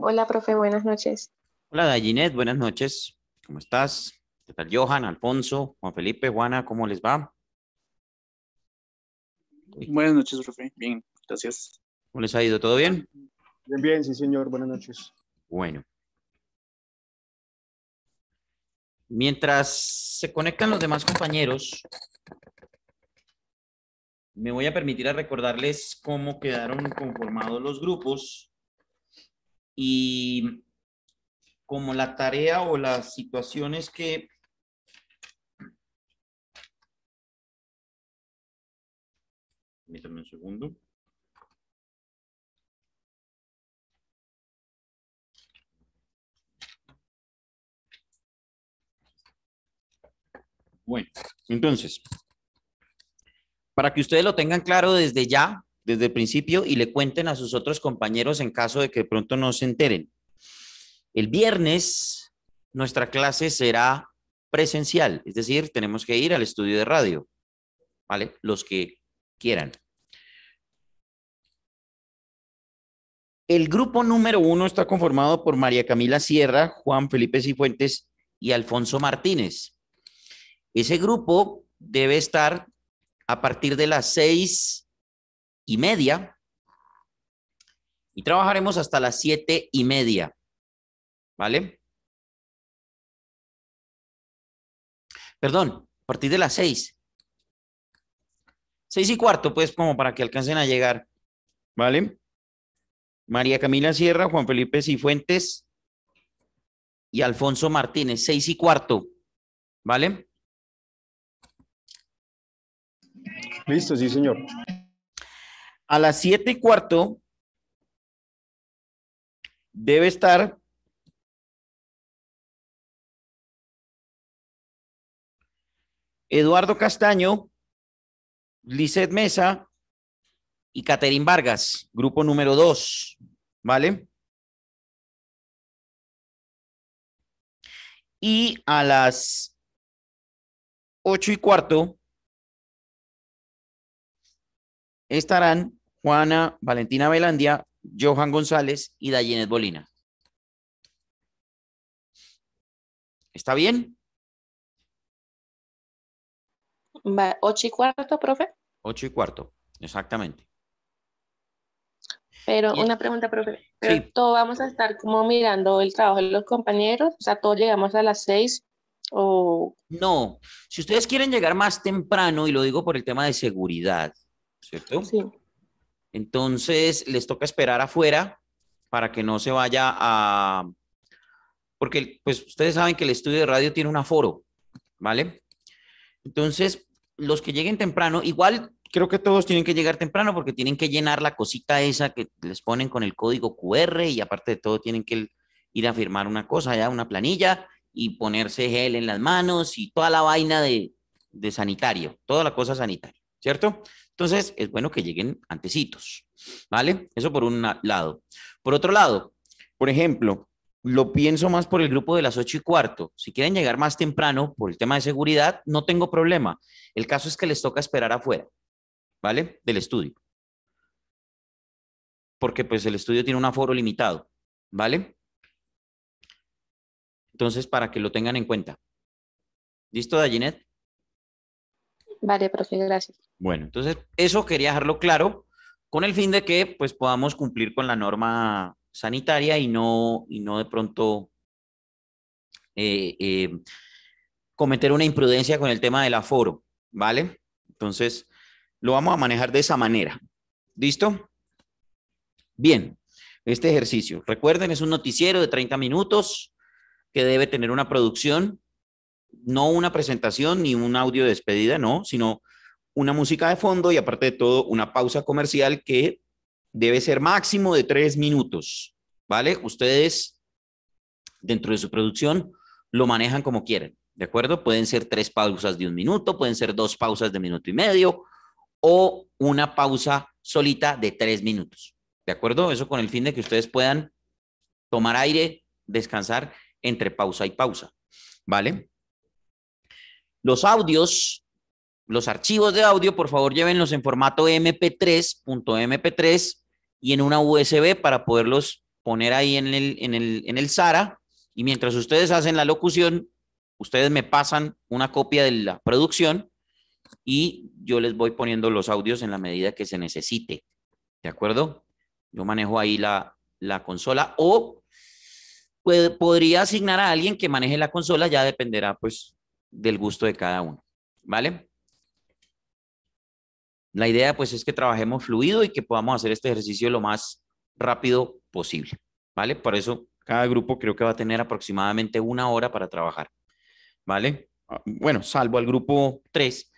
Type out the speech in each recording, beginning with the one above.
Hola, profe, buenas noches. Hola, Dayinet, buenas noches. ¿Cómo estás? ¿Qué tal, Johan, Alfonso, Juan Felipe, Juana? ¿Cómo les va? Buenas noches, profe. Bien, gracias. ¿Cómo les ha ido? ¿Todo bien? Bien, bien, sí, señor. Buenas noches. Bueno. Mientras se conectan los demás compañeros, me voy a permitir a recordarles cómo quedaron conformados los grupos y como la tarea o las situaciones que Permítame un segundo. Bueno, entonces, para que ustedes lo tengan claro desde ya, desde el principio y le cuenten a sus otros compañeros en caso de que pronto no se enteren. El viernes nuestra clase será presencial, es decir, tenemos que ir al estudio de radio, ¿vale? Los que quieran. El grupo número uno está conformado por María Camila Sierra, Juan Felipe Cifuentes y Alfonso Martínez. Ese grupo debe estar a partir de las seis y media y trabajaremos hasta las siete y media. ¿Vale? Perdón, a partir de las seis. Seis y cuarto, pues, como para que alcancen a llegar. ¿Vale? María Camila Sierra, Juan Felipe Cifuentes y Alfonso Martínez, seis y cuarto. ¿Vale? Listo, sí, señor. A las siete y cuarto debe estar Eduardo Castaño, Lizeth Mesa y Caterín Vargas, grupo número dos, ¿vale? Y a las ocho y cuarto estarán Juana Valentina Velandia, Johan González y Dayenet Bolina. ¿Está bien? ocho y cuarto, profe. Ocho y cuarto, exactamente. Pero una pregunta, profe. todo Todos vamos a estar como mirando el trabajo de los compañeros, o sea, todos llegamos a las seis o... No, si ustedes quieren llegar más temprano, y lo digo por el tema de seguridad, ¿cierto? Sí. Entonces les toca esperar afuera para que no se vaya a... Porque pues ustedes saben que el estudio de radio tiene un aforo, ¿vale? Entonces, los que lleguen temprano, igual creo que todos tienen que llegar temprano porque tienen que llenar la cosita esa que les ponen con el código QR y aparte de todo tienen que ir a firmar una cosa, ya una planilla y ponerse gel en las manos y toda la vaina de, sanitario, toda la cosa sanitaria, ¿cierto? Entonces, es bueno que lleguen antecitos, ¿vale? Eso por un lado. Por otro lado, por ejemplo, lo pienso más por el grupo de las ocho y cuarto. Si quieren llegar más temprano por el tema de seguridad, no tengo problema. El caso es que les toca esperar afuera, ¿vale? Del estudio. Porque pues el estudio tiene un aforo limitado, ¿vale? Entonces, para que lo tengan en cuenta. ¿Listo, Dayinet. Vale, profe, gracias. Bueno, entonces eso quería dejarlo claro con el fin de que pues podamos cumplir con la norma sanitaria y no, y no de pronto eh, eh, cometer una imprudencia con el tema del aforo, ¿vale? Entonces, lo vamos a manejar de esa manera. ¿Listo? Bien, este ejercicio, recuerden, es un noticiero de 30 minutos que debe tener una producción no una presentación ni un audio de despedida, no, sino una música de fondo y aparte de todo una pausa comercial que debe ser máximo de tres minutos, ¿vale? Ustedes dentro de su producción lo manejan como quieren, ¿de acuerdo? Pueden ser tres pausas de un minuto, pueden ser dos pausas de minuto y medio o una pausa solita de tres minutos, ¿de acuerdo? Eso con el fin de que ustedes puedan tomar aire, descansar entre pausa y pausa, ¿vale? Los audios, los archivos de audio, por favor, llévenlos en formato mp3.mp3 .mp3, y en una USB para poderlos poner ahí en el, en el, en el SARA. Y mientras ustedes hacen la locución, ustedes me pasan una copia de la producción y yo les voy poniendo los audios en la medida que se necesite. ¿De acuerdo? Yo manejo ahí la, la consola o podría asignar a alguien que maneje la consola, ya dependerá pues del gusto de cada uno, ¿vale? La idea pues es que trabajemos fluido y que podamos hacer este ejercicio lo más rápido posible, ¿vale? Por eso cada grupo creo que va a tener aproximadamente una hora para trabajar, ¿vale? Ah, bueno, salvo al grupo 3,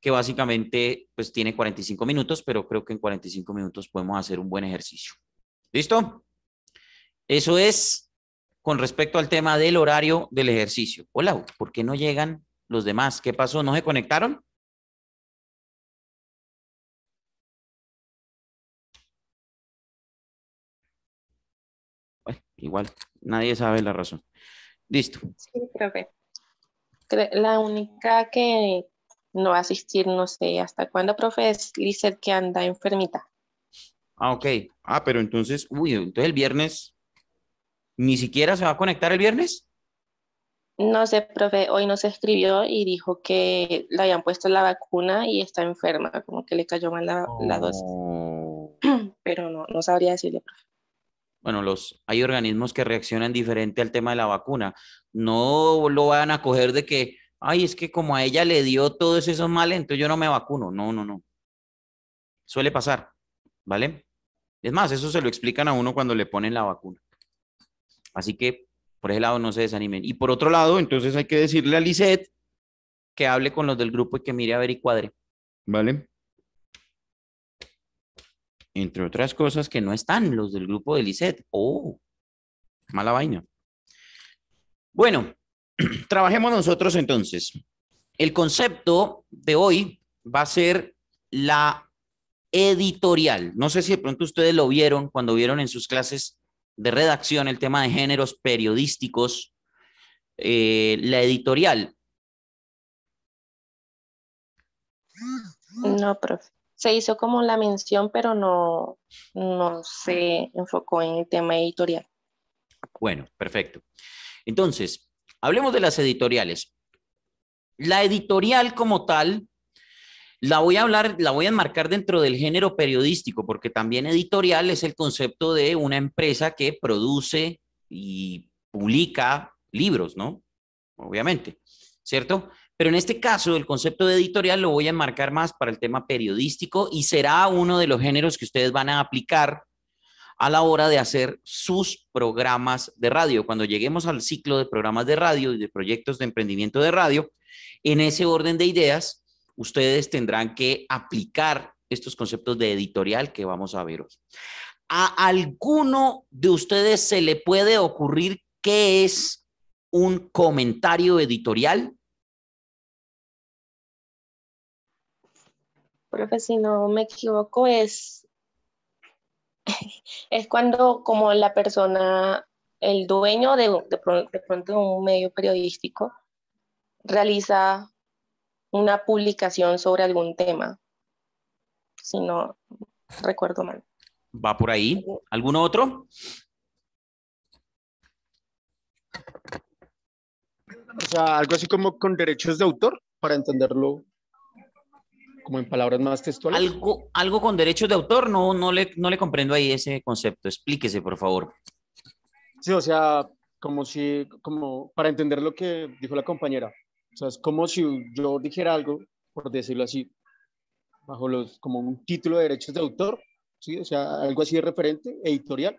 que básicamente pues tiene 45 minutos, pero creo que en 45 minutos podemos hacer un buen ejercicio. ¿Listo? Eso es con respecto al tema del horario del ejercicio. Hola, ¿por qué no llegan los demás? ¿Qué pasó? ¿No se conectaron? igual, nadie sabe la razón. Listo. Sí, profe. La única que no va a asistir, no sé hasta cuándo, profe, es Lizeth que anda enfermita. Ah, ok. Ah, pero entonces, uy, entonces el viernes ¿Ni siquiera se va a conectar el viernes? No sé, profe, hoy nos escribió y dijo que le habían puesto la vacuna y está enferma, como que le cayó mal la, dosis. Oh. Pero no, no sabría decirle, profe bueno, los, hay organismos que reaccionan diferente al tema de la vacuna. No lo van a coger de que, ay, es que como a ella le dio todos esos males, entonces yo no me vacuno. No, no, no. Suele pasar, ¿vale? Es más, eso se lo explican a uno cuando le ponen la vacuna. Así que por ese lado no se desanimen. Y por otro lado, entonces hay que decirle a Lizeth que hable con los del grupo y que mire a ver y cuadre. ¿Vale? Entre otras cosas que no están los del grupo de Liset. Oh, mala vaina. Bueno, trabajemos nosotros entonces. El concepto de hoy va a ser la editorial. No sé si de pronto ustedes lo vieron cuando vieron en sus clases de redacción, el tema de géneros periodísticos, eh, la editorial. No, profe. Se hizo como la mención, pero no, no se enfocó en el tema editorial. Bueno, perfecto. Entonces, hablemos de las editoriales. La editorial como tal la voy a hablar, la voy a enmarcar dentro del género periodístico, porque también editorial es el concepto de una empresa que produce y publica libros, ¿no? Obviamente, ¿cierto? Pero en este caso, el concepto de editorial lo voy a enmarcar más para el tema periodístico y será uno de los géneros que ustedes van a aplicar a la hora de hacer sus programas de radio. Cuando lleguemos al ciclo de programas de radio y de proyectos de emprendimiento de radio, en ese orden de ideas, ustedes tendrán que aplicar estos conceptos de editorial que vamos a ver hoy. ¿A alguno de ustedes se le puede ocurrir qué es un comentario editorial? Profe, si no me equivoco, es, es cuando como la persona, el dueño de, de un medio periodístico, realiza una publicación sobre algún tema, si no recuerdo mal. ¿Va por ahí? ¿Alguno otro? O sea, algo así como con derechos de autor, para entenderlo como en palabras más textuales. Algo, algo con derechos de autor, no, no, le, no le comprendo ahí ese concepto. Explíquese, por favor. Sí, o sea, como si, como para entender lo que dijo la compañera, o sea, es como si yo dijera algo, por decirlo así, bajo los, como un título de derechos de autor, ¿sí? O sea, algo así de referente, editorial.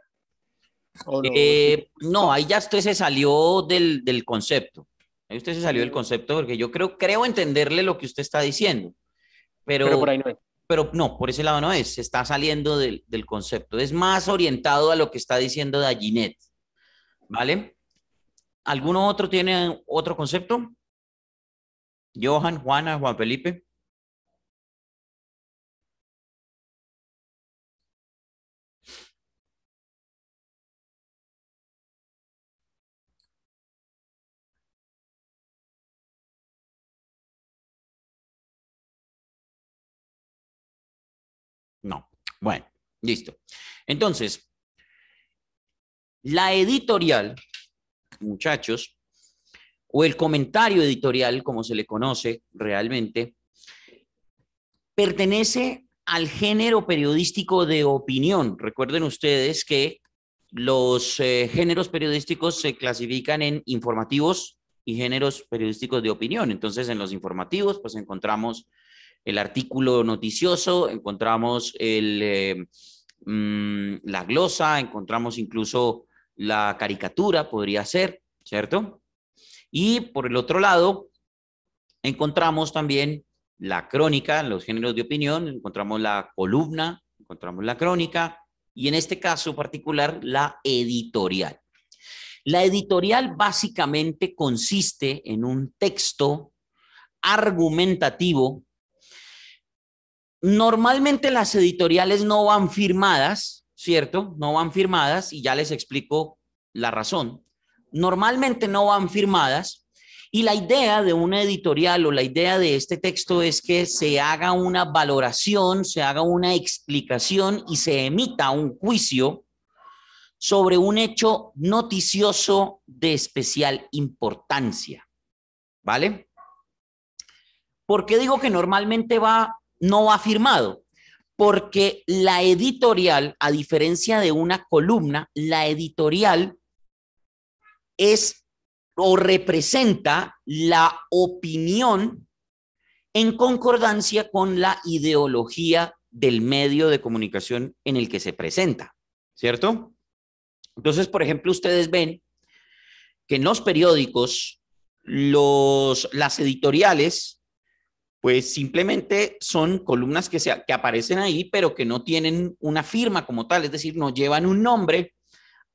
Eh, no? ahí ya usted se salió del, del concepto. Ahí usted se salió del concepto porque yo creo, creo entenderle lo que usted está diciendo. Pero, pero por ahí no es. Pero no, por ese lado no es. Se está saliendo del, del concepto. Es más orientado a lo que está diciendo Dallinet. ¿Vale? ¿Alguno otro tiene otro concepto? Johan, Juana, Juan Felipe. No. Bueno, listo. Entonces, la editorial, muchachos, o el comentario editorial, como se le conoce realmente, pertenece al género periodístico de opinión. Recuerden ustedes que los eh, géneros periodísticos se clasifican en informativos y géneros periodísticos de opinión. Entonces, en los informativos, pues encontramos el artículo noticioso, encontramos el, eh, mm, la glosa, encontramos incluso la caricatura, podría ser, ¿cierto? Y por el otro lado, encontramos también la crónica, los géneros de opinión, encontramos la columna, encontramos la crónica y en este caso particular la editorial. La editorial básicamente consiste en un texto argumentativo. Normalmente las editoriales no van firmadas, ¿cierto? No van firmadas y ya les explico la razón normalmente no van firmadas. Y la idea de una editorial o la idea de este texto es que se haga una valoración, se haga una explicación y se emita un juicio sobre un hecho noticioso de especial importancia. ¿Vale? ¿Por qué digo que normalmente va, no va firmado? Porque la editorial, a diferencia de una columna, la editorial es o representa la opinión en concordancia con la ideología del medio de comunicación en el que se presenta, ¿cierto? Entonces, por ejemplo, ustedes ven que en los periódicos, los, las editoriales, pues simplemente son columnas que, que aparecen ahí, pero que no tienen una firma como tal, es decir, no llevan un nombre,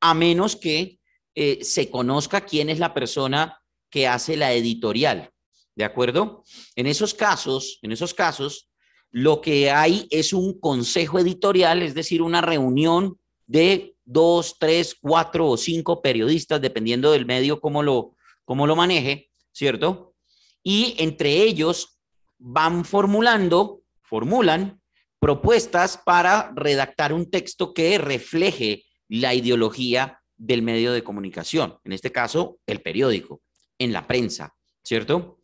a menos que eh, se conozca quién es la persona que hace la editorial. ¿De acuerdo? En esos casos, en esos casos, lo que hay es un consejo editorial, es decir, una reunión de dos, tres, cuatro o cinco periodistas, dependiendo del medio cómo lo, cómo lo maneje, ¿cierto? Y entre ellos van formulando, formulan propuestas para redactar un texto que refleje la ideología del medio de comunicación, en este caso el periódico, en la prensa, ¿cierto?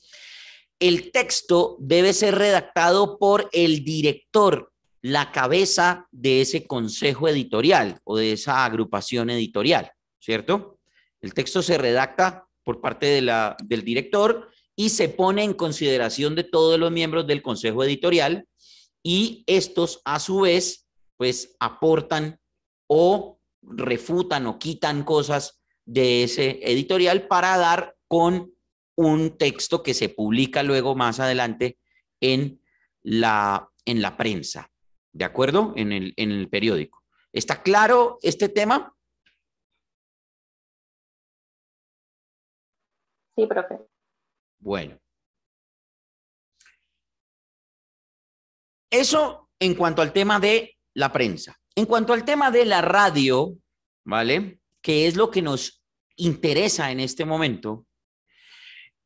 El texto debe ser redactado por el director, la cabeza de ese consejo editorial o de esa agrupación editorial, ¿cierto? El texto se redacta por parte de la, del director y se pone en consideración de todos los miembros del consejo editorial y estos a su vez pues aportan o refutan o quitan cosas de ese editorial para dar con un texto que se publica luego más adelante en la, en la prensa, ¿de acuerdo? En el, en el periódico. ¿Está claro este tema? Sí, profe. Bueno. Eso en cuanto al tema de la prensa. En cuanto al tema de la radio, ¿vale? Que es lo que nos interesa en este momento.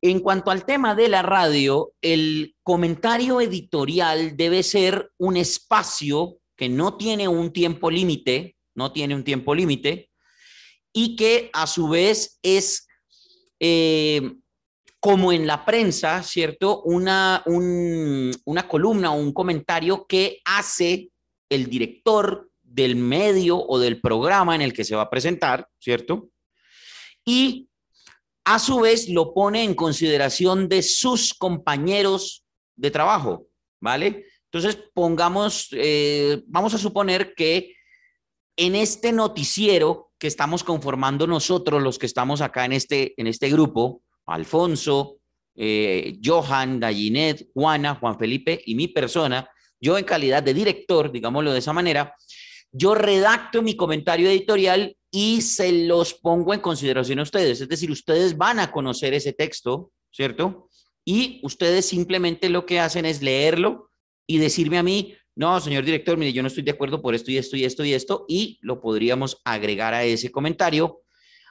En cuanto al tema de la radio, el comentario editorial debe ser un espacio que no tiene un tiempo límite, no tiene un tiempo límite, y que a su vez es, eh, como en la prensa, ¿cierto? Una, una columna o un comentario que hace el director, del medio o del programa en el que se va a presentar, ¿cierto? Y a su vez lo pone en consideración de sus compañeros de trabajo, ¿vale? Entonces, pongamos, eh, vamos a suponer que en este noticiero que estamos conformando nosotros, los que estamos acá en este, en este grupo, Alfonso, eh, Johan, Gallinet, Juana, Juan Felipe y mi persona, yo en calidad de director, digámoslo de esa manera, yo redacto mi comentario editorial y se los pongo en consideración a ustedes. Es decir, ustedes van a conocer ese texto, ¿cierto? Y ustedes simplemente lo que hacen es leerlo y decirme a mí, no, señor director, mire, yo no estoy de acuerdo por esto y esto y esto y esto, y lo podríamos agregar a ese comentario.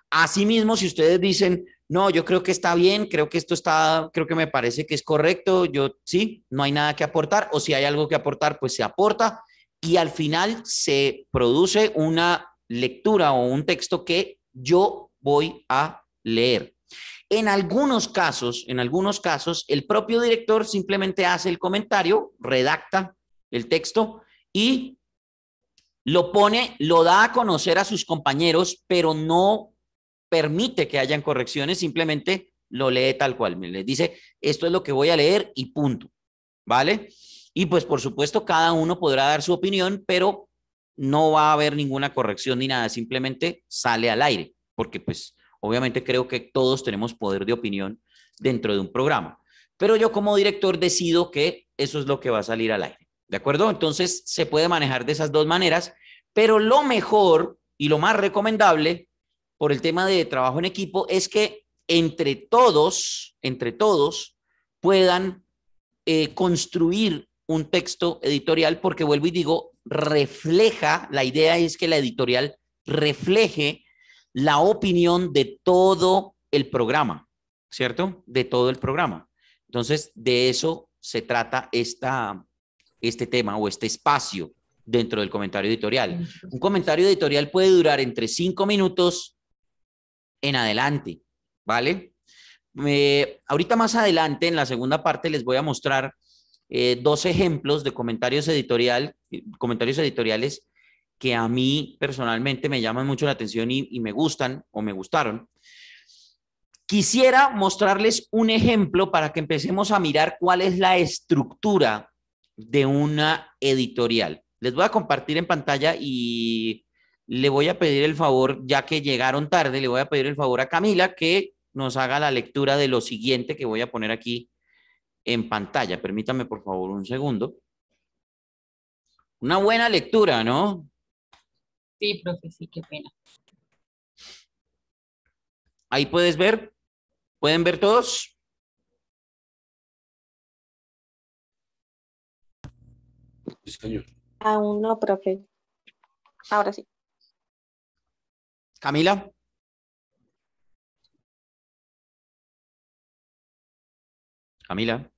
Asimismo, si ustedes dicen, no, yo creo que está bien, creo que esto está, creo que me parece que es correcto, yo sí, no hay nada que aportar, o si hay algo que aportar, pues se aporta, y al final se produce una lectura o un texto que yo voy a leer. En algunos casos, en algunos casos, el propio director simplemente hace el comentario, redacta el texto y lo pone, lo da a conocer a sus compañeros, pero no permite que hayan correcciones, simplemente lo lee tal cual. Les dice, esto es lo que voy a leer y punto. ¿Vale? Y pues por supuesto cada uno podrá dar su opinión, pero no va a haber ninguna corrección ni nada, simplemente sale al aire, porque pues obviamente creo que todos tenemos poder de opinión dentro de un programa. Pero yo como director decido que eso es lo que va a salir al aire. ¿De acuerdo? Entonces se puede manejar de esas dos maneras, pero lo mejor y lo más recomendable por el tema de trabajo en equipo es que entre todos, entre todos, puedan eh, construir un texto editorial porque vuelvo y digo, refleja, la idea es que la editorial refleje la opinión de todo el programa, ¿cierto? De todo el programa. Entonces, de eso se trata esta, este tema o este espacio dentro del comentario editorial. Un comentario editorial puede durar entre cinco minutos en adelante, ¿vale? Eh, ahorita más adelante, en la segunda parte, les voy a mostrar eh, dos ejemplos de comentarios, editorial, eh, comentarios editoriales que a mí personalmente me llaman mucho la atención y me gustan o me gustaron. Quisiera mostrarles un ejemplo para que empecemos a mirar cuál es la estructura de una editorial. Les voy a compartir en pantalla y le voy a pedir el favor, ya que llegaron tarde, le voy a pedir el favor a Camila que nos haga la lectura de lo siguiente que voy a poner aquí en pantalla. Permítame, por favor, un segundo. Una buena lectura, ¿no? Sí, profe, sí, qué pena. Ahí puedes ver. ¿Pueden ver todos? Aún no, profe. Ahora sí. Camila. Camila.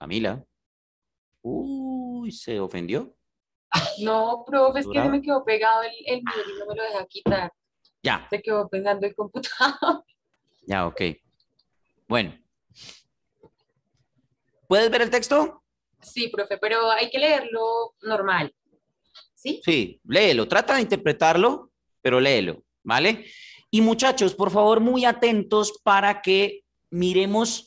Camila. Uy, se ofendió. No, profe, es que se me quedó pegado el, el y no me lo deja quitar. Ya. Se quedó pegando el computador. Ya, ok. Bueno. ¿Puedes ver el texto? Sí, profe, pero hay que leerlo normal. ¿Sí? Sí, léelo. Trata de interpretarlo, pero léelo, ¿vale? Y muchachos, por favor, muy atentos para que miremos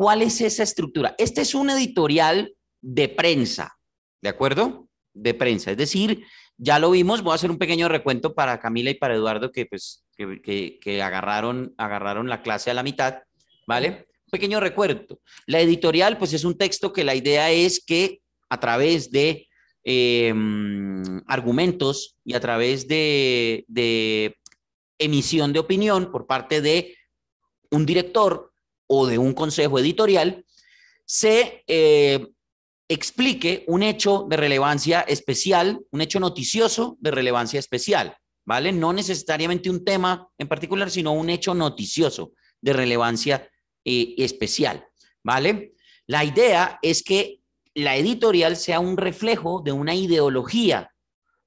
¿Cuál es esa estructura? Este es un editorial de prensa, ¿de acuerdo? De prensa, es decir, ya lo vimos, voy a hacer un pequeño recuento para Camila y para Eduardo que, pues, que, agarraron, agarraron la clase a la mitad, ¿vale? Un pequeño recuerdo. La editorial, pues es un texto que la idea es que a través de em, argumentos y a través de, de emisión de opinión por parte de un director o de un consejo editorial, se eh, explique un hecho de relevancia especial, un hecho noticioso de relevancia especial, ¿vale? No necesariamente un tema en particular, sino un hecho noticioso de relevancia eh, especial, ¿vale? La idea es que la editorial sea un reflejo de una ideología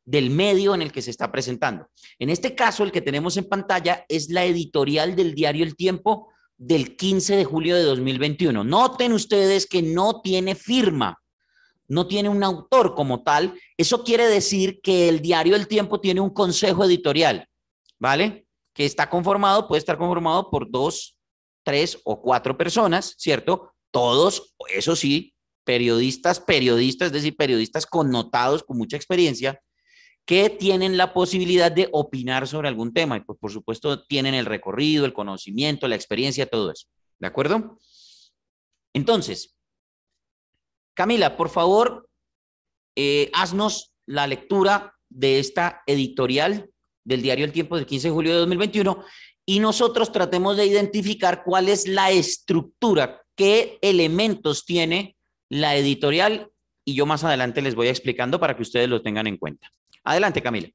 del medio en el que se está presentando. En este caso, el que tenemos en pantalla es la editorial del diario El Tiempo del 15 de julio de 2021. Noten ustedes que no tiene firma, no tiene un autor como tal. Eso quiere decir que el diario El Tiempo tiene un consejo editorial, ¿vale? Que está conformado, puede estar conformado por dos, tres o cuatro personas, ¿cierto? Todos, eso sí, periodistas, periodistas, es decir, periodistas connotados con mucha experiencia, que tienen la posibilidad de opinar sobre algún tema y pues, por supuesto tienen el recorrido, el conocimiento, la experiencia, todo eso. ¿De acuerdo? Entonces, Camila, por favor, eh, haznos la lectura de esta editorial del diario El Tiempo del 15 de julio de 2021 y nosotros tratemos de identificar cuál es la estructura, qué elementos tiene la editorial y yo más adelante les voy explicando para que ustedes lo tengan en cuenta. Adelante, Camila.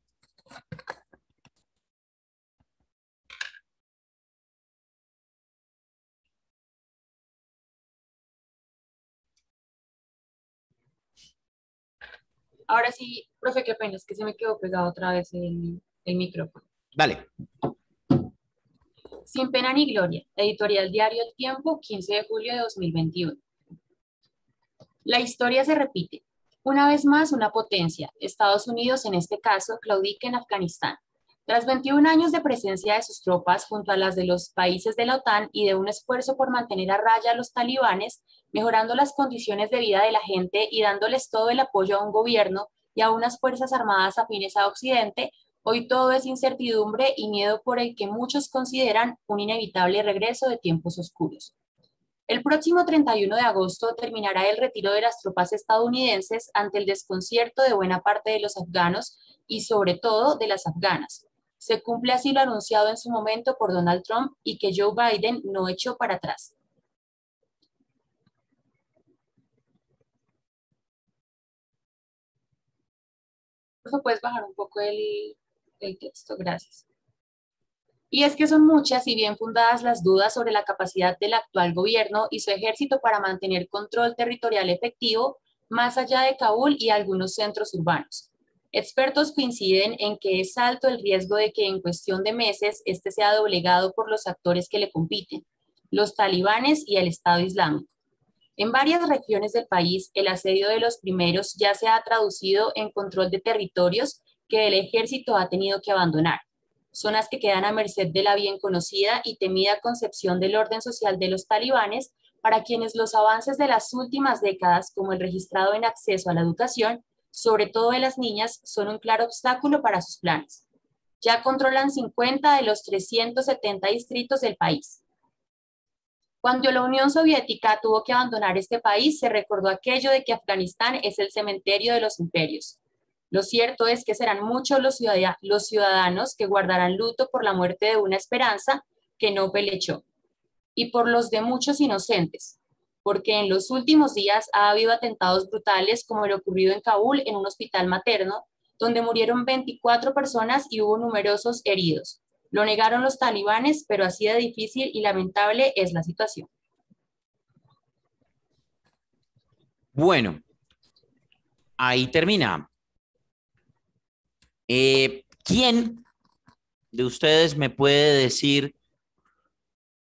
Ahora sí, profe, qué pena, es que se me quedó pegado otra vez el, micrófono. Vale. Sin pena ni gloria, editorial diario El Tiempo, 15 de julio de 2021. La historia se repite, una vez más, una potencia, Estados Unidos en este caso, claudica en Afganistán. Tras 21 años de presencia de sus tropas junto a las de los países de la OTAN y de un esfuerzo por mantener a raya a los talibanes, mejorando las condiciones de vida de la gente y dándoles todo el apoyo a un gobierno y a unas fuerzas armadas afines a Occidente, hoy todo es incertidumbre y miedo por el que muchos consideran un inevitable regreso de tiempos oscuros. El próximo 31 de agosto terminará el retiro de las tropas estadounidenses ante el desconcierto de buena parte de los afganos y sobre todo de las afganas. Se cumple así lo anunciado en su momento por Donald Trump y que Joe Biden no echó para atrás. Puedes bajar un poco el, el texto, gracias. Y es que son muchas y bien fundadas las dudas sobre la capacidad del actual gobierno y su ejército para mantener control territorial efectivo más allá de Kabul y algunos centros urbanos. Expertos coinciden en que es alto el riesgo de que en cuestión de meses este sea doblegado por los actores que le compiten, los talibanes y el Estado Islámico. En varias regiones del país, el asedio de los primeros ya se ha traducido en control de territorios que el ejército ha tenido que abandonar las que quedan a merced de la bien conocida y temida concepción del orden social de los talibanes, para quienes los avances de las últimas décadas, como el registrado en acceso a la educación, sobre todo de las niñas, son un claro obstáculo para sus planes. Ya controlan 50 de los 370 distritos del país. Cuando la Unión Soviética tuvo que abandonar este país, se recordó aquello de que Afganistán es el cementerio de los imperios. Lo cierto es que serán muchos los, ciudadanos que guardarán luto por la muerte de una esperanza que no pelechó y por los de muchos inocentes, porque en los últimos días ha habido atentados brutales como el ocurrido en Kabul en un hospital materno, donde murieron 24 personas y hubo numerosos heridos. Lo negaron los talibanes, pero así de difícil y lamentable es la situación. Bueno, ahí termina eh, ¿Quién de ustedes me puede decir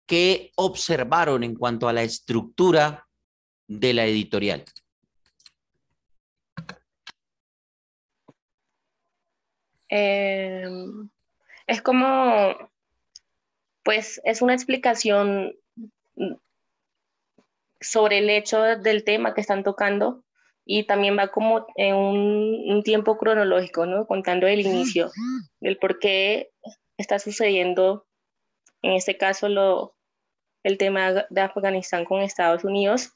qué observaron en cuanto a la estructura de la editorial? Em, es como, pues es una explicación sobre el hecho del tema que están tocando y también va como en un, tiempo cronológico, ¿no? Contando el inicio, el por qué está sucediendo, en este caso, lo, el tema de Afganistán con Estados Unidos.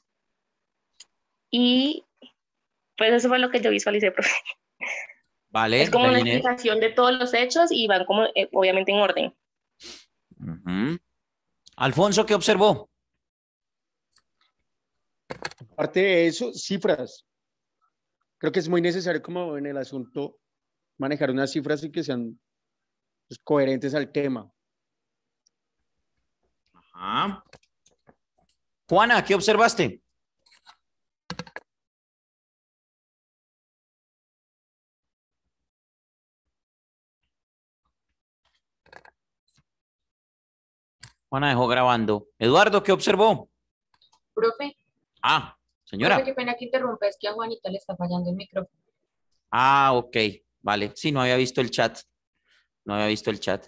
Y pues eso fue lo que yo visualicé, profe. Vale. Es como una explicación de todos los hechos y van como, eh, obviamente, en orden. Alfonso, ¿qué observó? Aparte de eso, cifras creo que es muy necesario como en el asunto manejar unas cifras y que sean pues, coherentes al tema. Ajá. Juana, ¿qué observaste? Juana dejó grabando. Eduardo, ¿qué observó? Profe. Ah, Señora. qué pena que interrumpa, es que a Juanita le está fallando el micrófono. Ah, ok, vale. Sí, no había visto el chat. No había visto el chat.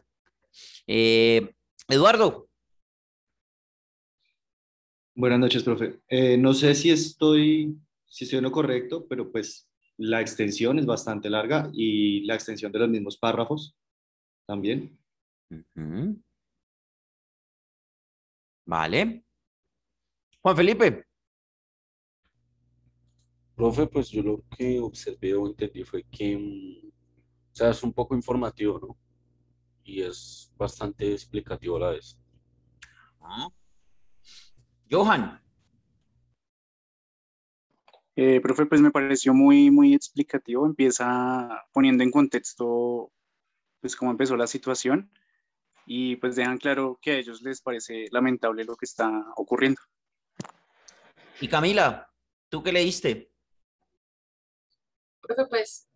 Eh, Eduardo. Buenas noches, profe. Eh, no sé si estoy, si estoy en lo correcto, pero pues la extensión es bastante larga y la extensión de los mismos párrafos también. Vale. Juan Felipe. Profe, pues yo lo que observé o entendí fue que, mm, o sea, es un poco informativo, ¿no? Y es bastante explicativo a la vez. Ah. Johan. Eh, profe, pues me pareció muy, muy explicativo. Empieza poniendo en contexto, pues, cómo empezó la situación y pues dejan claro que a ellos les parece lamentable lo que está ocurriendo. Y Camila, ¿tú qué leíste? pues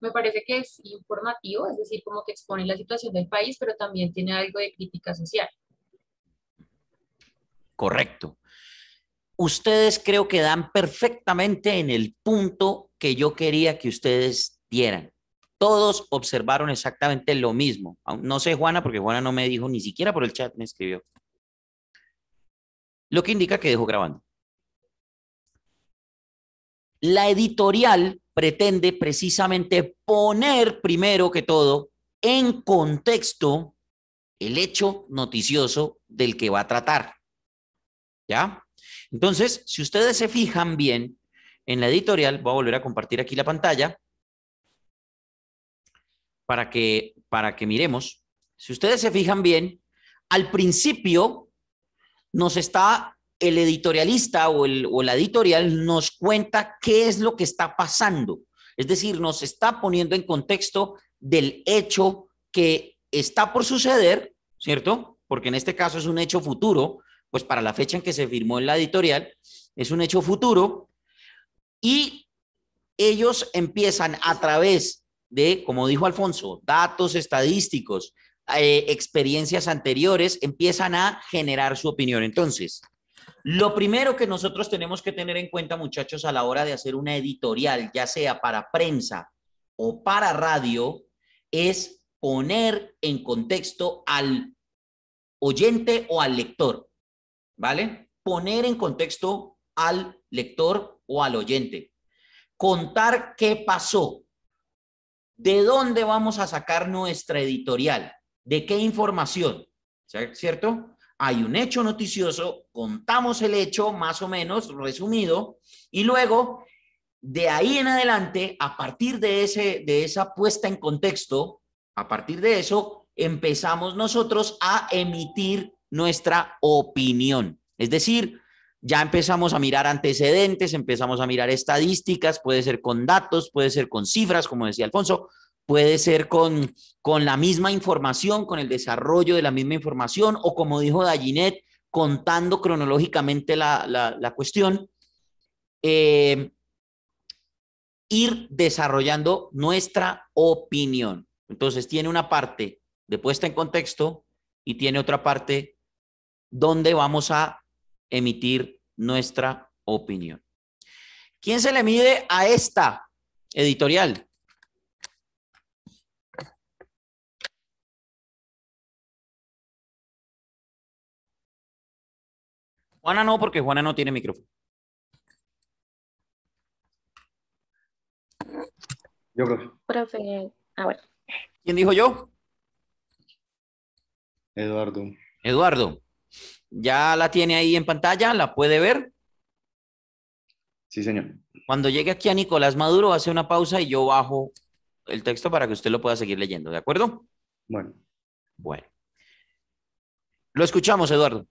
me parece que es informativo, es decir, como que expone la situación del país, pero también tiene algo de crítica social. Correcto. Ustedes creo que dan perfectamente en el punto que yo quería que ustedes dieran. Todos observaron exactamente lo mismo. No sé, Juana, porque Juana no me dijo ni siquiera por el chat, me escribió. Lo que indica que dejó grabando. La editorial pretende precisamente poner primero que todo en contexto el hecho noticioso del que va a tratar. ¿Ya? Entonces, si ustedes se fijan bien en la editorial, voy a volver a compartir aquí la pantalla para que, para que miremos. Si ustedes se fijan bien, al principio nos está el editorialista o, la editorial nos cuenta qué es lo que está pasando. Es decir, nos está poniendo en contexto del hecho que está por suceder, ¿cierto? Porque en este caso es un hecho futuro, pues para la fecha en que se firmó en la editorial, es un hecho futuro. Y ellos empiezan a través de, como dijo Alfonso, datos estadísticos, eh, experiencias anteriores, empiezan a generar su opinión. Entonces, lo primero que nosotros tenemos que tener en cuenta, muchachos, a la hora de hacer una editorial, ya sea para prensa o para radio, es poner en contexto al oyente o al lector, ¿vale? Poner en contexto al lector o al oyente. Contar qué pasó. ¿De dónde vamos a sacar nuestra editorial? ¿De qué información? ¿Cierto? hay un hecho noticioso, contamos el hecho más o menos resumido y luego de ahí en adelante, a partir de, ese, de esa puesta en contexto, a partir de eso, empezamos nosotros a emitir nuestra opinión. Es decir, ya empezamos a mirar antecedentes, empezamos a mirar estadísticas, puede ser con datos, puede ser con cifras, como decía Alfonso, puede ser con, con la misma información, con el desarrollo de la misma información, o como dijo Dallinet, contando cronológicamente la, cuestión, eh, ir desarrollando nuestra opinión. Entonces tiene una parte de puesta en contexto y tiene otra parte donde vamos a emitir nuestra opinión. ¿Quién se le mide a esta editorial? Juana no, porque Juana no tiene micrófono. Yo, profe. Profe, ah, bueno. ¿Quién dijo yo? Eduardo. Eduardo, ¿ya la tiene ahí en pantalla? ¿La puede ver? Sí, señor. Cuando llegue aquí a Nicolás Maduro, hace una pausa y yo bajo el texto para que usted lo pueda seguir leyendo, ¿de acuerdo? Bueno. Bueno. Lo escuchamos, Eduardo.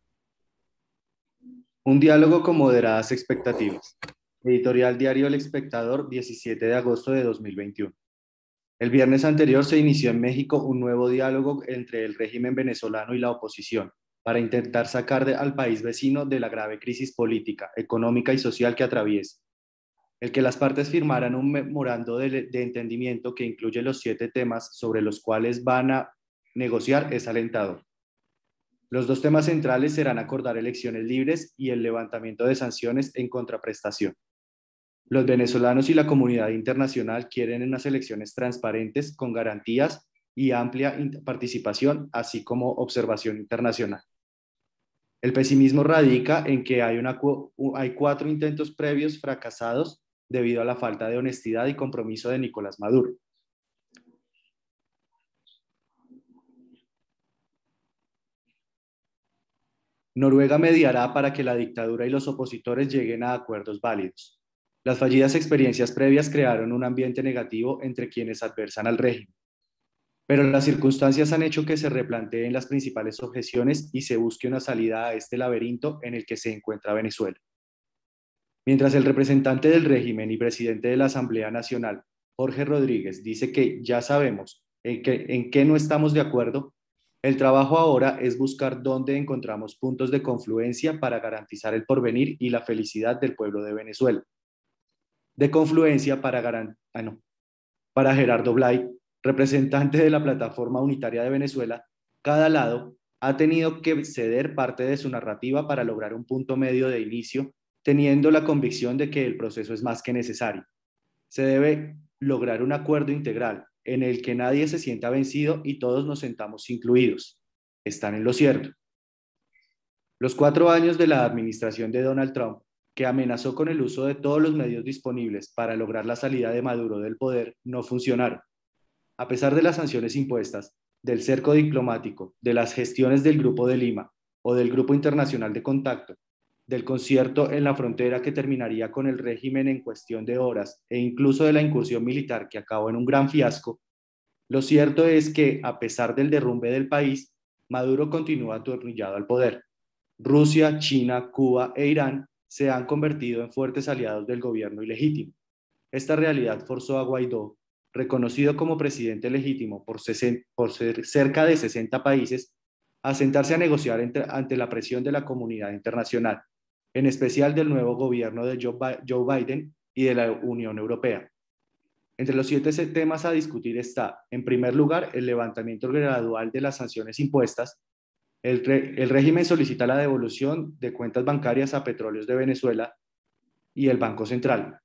Un diálogo con moderadas expectativas. Editorial Diario El Espectador, 17 de agosto de 2021. El viernes anterior se inició en México un nuevo diálogo entre el régimen venezolano y la oposición para intentar sacar de, al país vecino de la grave crisis política, económica y social que atraviesa. El que las partes firmaran un memorando de, de entendimiento que incluye los siete temas sobre los cuales van a negociar es alentador. Los dos temas centrales serán acordar elecciones libres y el levantamiento de sanciones en contraprestación. Los venezolanos y la comunidad internacional quieren unas elecciones transparentes con garantías y amplia participación, así como observación internacional. El pesimismo radica en que hay, cuatro intentos previos fracasados debido a la falta de honestidad y compromiso de Nicolás Maduro. Noruega mediará para que la dictadura y los opositores lleguen a acuerdos válidos. Las fallidas experiencias previas crearon un ambiente negativo entre quienes adversan al régimen. Pero las circunstancias han hecho que se replanteen las principales objeciones y se busque una salida a este laberinto en el que se encuentra Venezuela. Mientras el representante del régimen y presidente de la Asamblea Nacional, Jorge Rodríguez, dice que ya sabemos en qué, no estamos de acuerdo, el trabajo ahora es buscar dónde encontramos puntos de confluencia para garantizar el porvenir y la felicidad del pueblo de Venezuela. De confluencia para, ah, para Gerardo Blay, representante de la Plataforma Unitaria de Venezuela, cada lado ha tenido que ceder parte de su narrativa para lograr un punto medio de inicio, teniendo la convicción de que el proceso es más que necesario. Se debe lograr un acuerdo integral, en el que nadie se sienta vencido y todos nos sentamos incluidos. Están en lo cierto. Los cuatro años de la administración de Donald Trump, que amenazó con el uso de todos los medios disponibles para lograr la salida de Maduro del poder, no funcionaron. A pesar de las sanciones impuestas, del cerco diplomático, de las gestiones del Grupo de Lima o del Grupo Internacional de Contacto, del concierto en la frontera que terminaría con el régimen en cuestión de horas e incluso de la incursión militar que acabó en un gran fiasco, lo cierto es que, a pesar del derrumbe del país, Maduro continúa atornillado al poder. Rusia, China, Cuba e Irán se han convertido en fuertes aliados del gobierno ilegítimo. Esta realidad forzó a Guaidó, reconocido como presidente legítimo por, cerca de 60 países, a sentarse a negociar ante la presión de la comunidad internacional en especial del nuevo gobierno de Joe Biden y de la Unión Europea. Entre los siete temas a discutir está, en primer lugar, el levantamiento gradual de las sanciones impuestas. El, el régimen solicita la devolución de cuentas bancarias a petróleos de Venezuela y el Banco Central.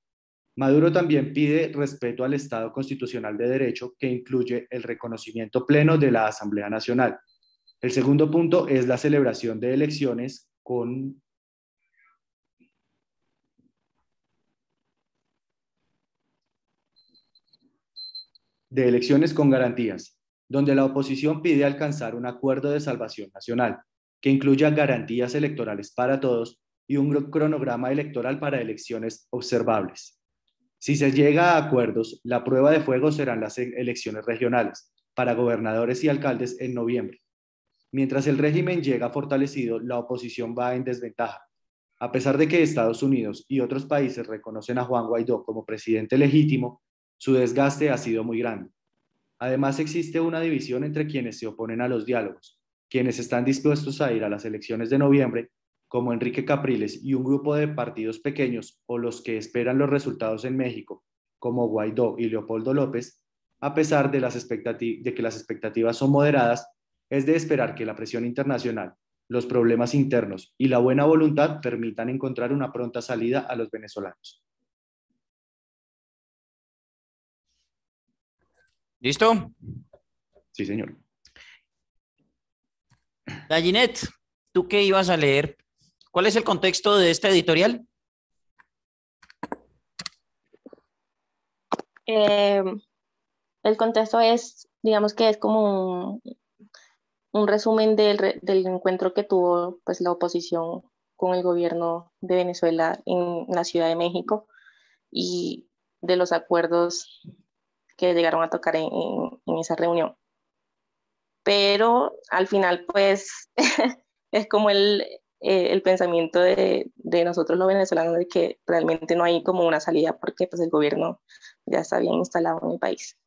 Maduro también pide respeto al Estado constitucional de derecho, que incluye el reconocimiento pleno de la Asamblea Nacional. El segundo punto es la celebración de elecciones con de elecciones con garantías, donde la oposición pide alcanzar un acuerdo de salvación nacional que incluya garantías electorales para todos y un cronograma electoral para elecciones observables. Si se llega a acuerdos, la prueba de fuego serán las e-, elecciones regionales para gobernadores y alcaldes en noviembre. Mientras el régimen llega fortalecido, la oposición va en desventaja. A pesar de que Estados Unidos y otros países reconocen a Juan Guaidó como presidente legítimo, su desgaste ha sido muy grande. Además, existe una división entre quienes se oponen a los diálogos, quienes están dispuestos a ir a las elecciones de noviembre, como Enrique Capriles y un grupo de partidos pequeños, o los que esperan los resultados en México, como Guaidó y Leopoldo López, a pesar de, que las expectativas son moderadas, es de esperar que la presión internacional, los problemas internos y la buena voluntad permitan encontrar una pronta salida a los venezolanos. ¿Listo? Sí, señor. Gallinet, ¿tú qué ibas a leer? ¿Cuál es el contexto de esta editorial? Eh, el contexto es, digamos que es como un, resumen del, del, encuentro que tuvo pues, la oposición con el gobierno de Venezuela en la Ciudad de México y de los acuerdos que llegaron a tocar en, esa reunión. Pero al final, pues, es como el, eh, pensamiento de, nosotros los venezolanos de que realmente no hay como una salida porque pues el gobierno ya está bien instalado en el país.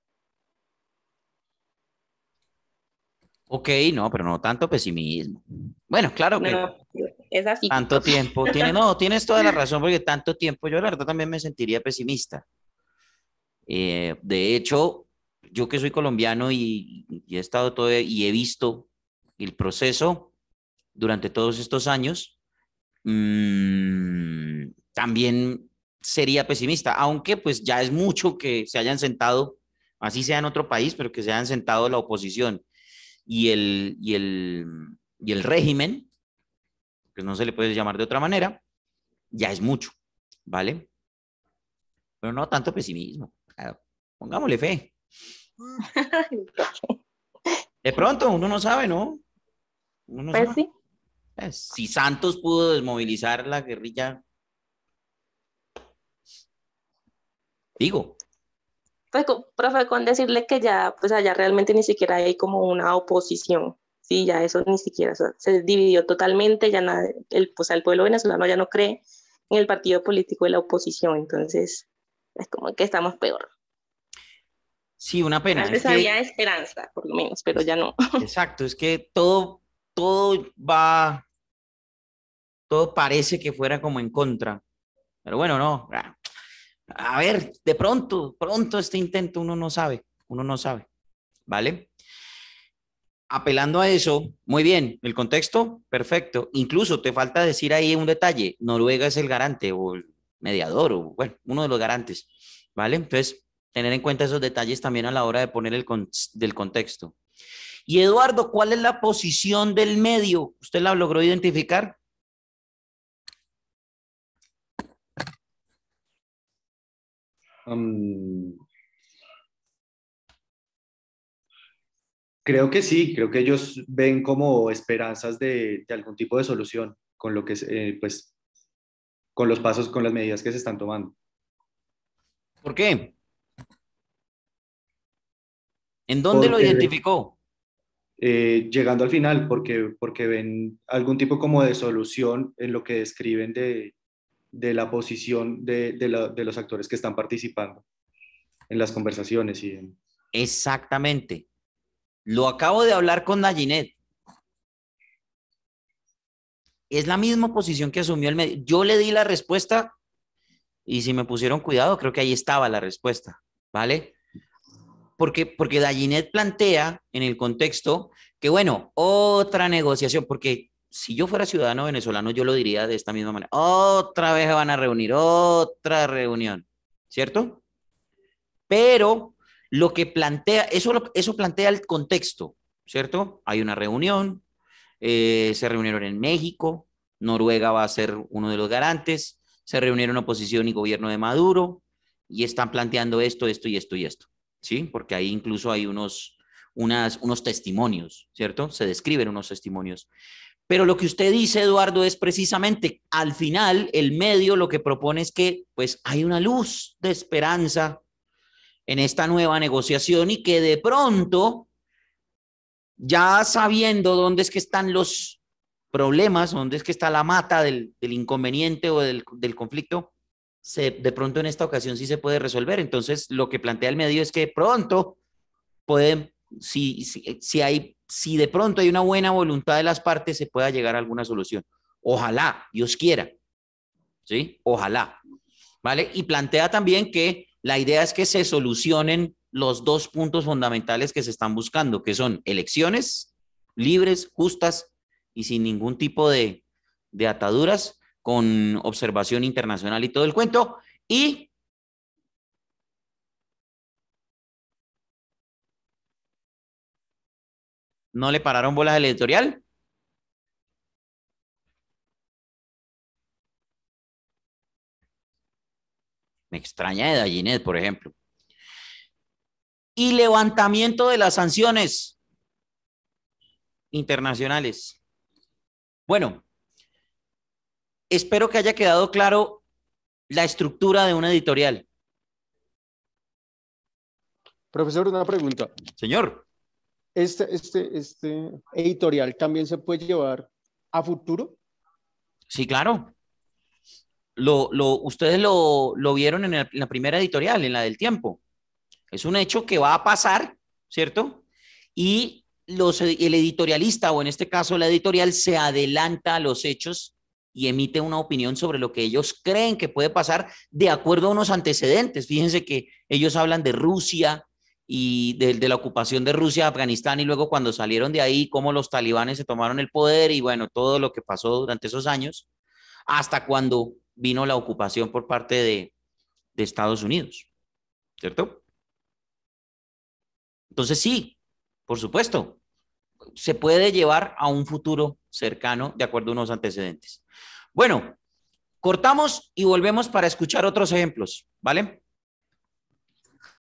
Ok, no, pero no tanto pesimismo. Bueno, claro que es así. tanto tiempo. Tiene, no, tienes toda la razón porque tanto tiempo, yo la verdad también me sentiría pesimista. Eh, de hecho, yo que soy colombiano y, he estado todo y he visto el proceso durante todos estos años, mm, también sería pesimista, aunque pues ya es mucho que se hayan sentado, así sea en otro país, pero que se hayan sentado la oposición y el, y y el régimen, que no se le puede llamar de otra manera, ya es mucho, ¿vale? Pero no tanto pesimismo pongámosle fe. De pronto, uno no sabe, ¿no? Uno no pues sí. Pues, si Santos pudo desmovilizar la guerrilla. Digo. Pues, profe, con decirle que ya, pues allá realmente ni siquiera hay como una oposición. Sí, ya eso ni siquiera se dividió totalmente, ya nada, el, pues, el pueblo venezolano ya no cree en el partido político de la oposición, entonces es como que estamos peor. Sí, una pena. Antes había esperanza, por lo menos, pero ya no. Exacto, es que todo, todo va, todo parece que fuera como en contra. Pero bueno, no. Ah, a ver, de pronto, pronto este intento uno no sabe, uno no sabe, ¿vale? Apelando a eso, muy bien, el contexto, perfecto. Incluso te falta decir ahí un detalle, Noruega es el garante o mediador o, bueno, uno de los garantes, ¿vale? Entonces, tener en cuenta esos detalles también a la hora de poner el del contexto. Y Eduardo, ¿cuál es la posición del medio? ¿Usted la logró identificar? Um, creo que sí, creo que ellos ven como esperanzas de, algún tipo de solución con lo que es, eh, pues con los pasos, con las medidas que se están tomando. ¿Por qué? ¿En dónde lo identificó? Eh, llegando al final, porque, porque ven algún tipo como de solución en lo que describen de, la posición de, los actores que están participando en las conversaciones. y Exactamente. Lo acabo de hablar con Nayinet. Es la misma posición que asumió el medio. Yo le di la respuesta y si me pusieron cuidado, creo que ahí estaba la respuesta, ¿vale? Porque, porque Dallinet plantea en el contexto que, bueno, otra negociación, porque si yo fuera ciudadano venezolano, yo lo diría de esta misma manera. Otra vez van a reunir, otra reunión, ¿cierto? Pero lo que plantea, eso, eso plantea el contexto, ¿cierto? Hay una reunión, eh, se reunieron en México, Noruega va a ser uno de los garantes, se reunieron oposición y gobierno de Maduro y están planteando esto, esto y esto y esto, ¿sí? Porque ahí incluso hay unos, unas, unos testimonios, ¿cierto? Se describen unos testimonios. Pero lo que usted dice, Eduardo, es precisamente, al final, el medio lo que propone es que pues hay una luz de esperanza en esta nueva negociación y que de pronto ya sabiendo dónde es que están los problemas, dónde es que está la mata del, inconveniente o del, conflicto, se, de pronto en esta ocasión sí se puede resolver. Entonces, lo que plantea el medio es que pronto pueden, si, si, si, hay, si de pronto hay una buena voluntad de las partes, se pueda llegar a alguna solución. Ojalá, Dios quiera. ¿Sí? Ojalá. ¿Vale? Y plantea también que la idea es que se solucionen los dos puntos fundamentales que se están buscando, que son elecciones libres, justas y sin ningún tipo de, de ataduras, con observación internacional y todo el cuento, y ¿No le pararon bolas al editorial? Me extraña de Dallinet, por ejemplo y levantamiento de las sanciones internacionales. Bueno, espero que haya quedado claro la estructura de una editorial. Profesor, una pregunta. Señor. Este, este, este editorial también se puede llevar a futuro. Sí, claro. Lo, ustedes lo, vieron en, en la primera editorial, en la del tiempo. Es un hecho que va a pasar, ¿cierto? Y el editorialista, o en este caso la editorial, se adelanta a los hechos y emite una opinión sobre lo que ellos creen que puede pasar de acuerdo a unos antecedentes. Fíjense que ellos hablan de Rusia y de, la ocupación de Rusia Afganistán y luego cuando salieron de ahí, cómo los talibanes se tomaron el poder y bueno, todo lo que pasó durante esos años, hasta cuando vino la ocupación por parte de Estados Unidos. ¿Cierto? Entonces sí, por supuesto, se puede llevar a un futuro cercano de acuerdo a unos antecedentes. Bueno, cortamos y volvemos para escuchar otros ejemplos, ¿vale?